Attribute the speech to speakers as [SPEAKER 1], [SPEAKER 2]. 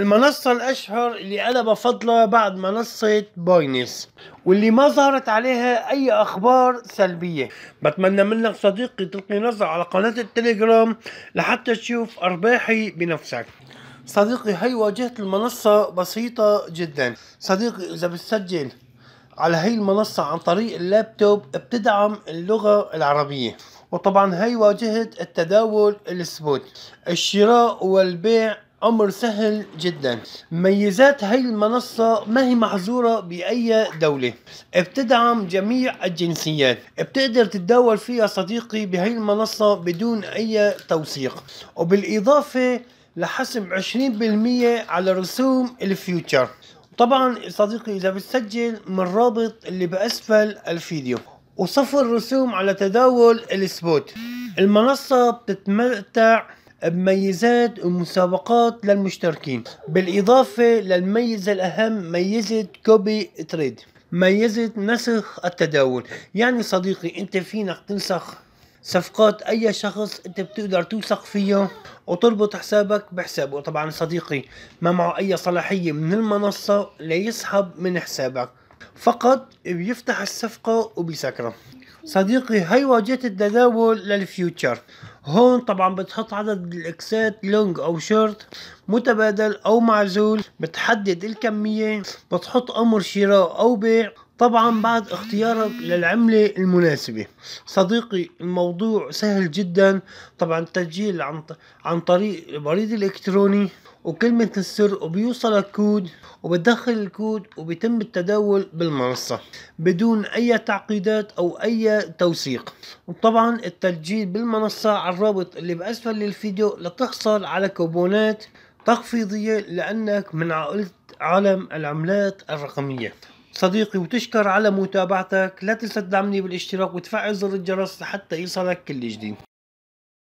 [SPEAKER 1] المنصة الأشهر اللي أنا بفضلها بعد منصة باينس واللي ما ظهرت عليها أي أخبار سلبية بتمنى منك صديقي تلقي نظرة على قناة التليجرام لحتى تشوف أرباحي بنفسك صديقي هي واجهة المنصة بسيطة جدا صديقي إذا بتسجل على هي المنصة عن طريق اللابتوب بتدعم اللغة العربية وطبعا هي واجهة التداول السبوت الشراء والبيع امر سهل جدا ميزات هاي المنصة ما هي محظورة باي دولة بتدعم جميع الجنسيات بتقدر تتداول فيها صديقي بهاي المنصة بدون اي توثيق وبالاضافة لحسب 20% على رسوم الفيوتشر طبعا صديقي اذا بتسجل من الرابط اللي باسفل الفيديو وصفر رسوم على تداول السبوت المنصة بتتمتع بميزات ومسابقات للمشتركين بالإضافة للميزة الأهم ميزة كوبي تريد ميزة نسخ التداول يعني صديقي أنت فينك تنسخ صفقات اي شخص انت بتقدر توثق فيه وتربط حسابك بحسابه طبعا صديقي ما معه اي صلاحية من المنصة ليسحب من حسابك فقط بيفتح الصفقة وبيسكرها صديقي هي واجهة التداول للفيوتشر هون طبعا بتحط عدد الاكسات لونج او شورت متبادل او معزول بتحدد الكمية بتحط امر شراء او بيع طبعا بعد اختيارك للعملة المناسبة صديقي الموضوع سهل جدا طبعا التسجيل عن عن طريق البريد الالكتروني وكلمة السر وبيوصلك كود وبتدخل الكود وبيتم التداول بالمنصة بدون أي تعقيدات أو أي توثيق وطبعا التسجيل بالمنصة على الرابط اللي بأسفل الفيديو لتحصل على كوبونات تخفيضية لأنك من عائلة عالم العملات الرقمية صديقي وتشكر على متابعتك لا تنسى تدعمني بالاشتراك وتفعل زر الجرس حتى يصلك كل جديد